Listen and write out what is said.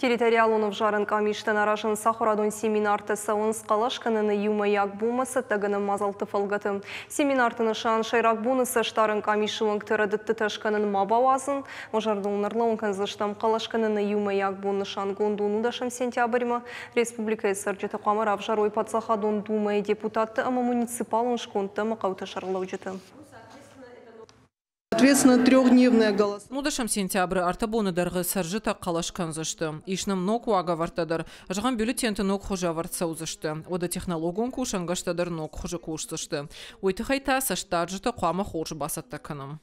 Территориалунов жарын камиштен арашын сахурадун семинарты сауын скалашканыны юма як бумасы тагынын мазалты Семинартының Семинартыны шан шайрак бунысы штарын камишуын ктырыдытты ташканын мабауазын, мажардулнырлауын канзыштам калашканыны юма як буны шаң гондуну дашым сентябрьма, Республика эсэрджеті қамыр авжар ойпатсахадун думай депутатты ама муниципалын шконты мақауты шарлау жеті. Соответственно, голосование. голос. Мудышам сентябрь артабуны дырғы саржыта қалашқан зышты. Ишным ноку ага вартадар. жаган бюллетенты ног хожа вартса узышты. Ода технологон кушангаштадар ног хожа кушсышты. Ойты хайта саштар жыта қуама хорж басаттаканым.